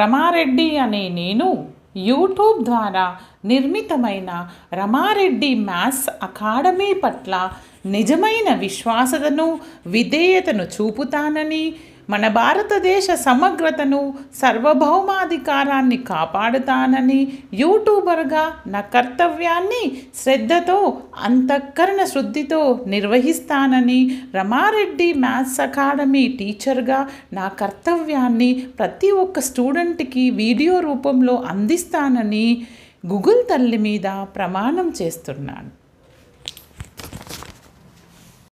రమారెడ్డి అనే నేను యూట్యూబ్ ద్వారా నిర్మితమైన రమారెడ్డి మ్యాథ్స్ అకాడమీ పట్ల నిజమైన విశ్వాసతను విధేయతను చూపుతానని మన భారతదేశ సమగ్రతను సర్వభౌమాధికారాన్ని కాపాడుతానని యూట్యూబర్గా నా కర్తవ్యాన్ని శ్రద్ధతో అంతఃకరణ శుద్ధితో నిర్వహిస్తానని రమారెడ్డి మ్యాథ్స్ అకాడమీ టీచర్గా నా కర్తవ్యాన్ని ప్రతి ఒక్క స్టూడెంట్కి వీడియో రూపంలో అందిస్తానని గూగుల్ తల్లి మీద ప్రమాణం చేస్తున్నాను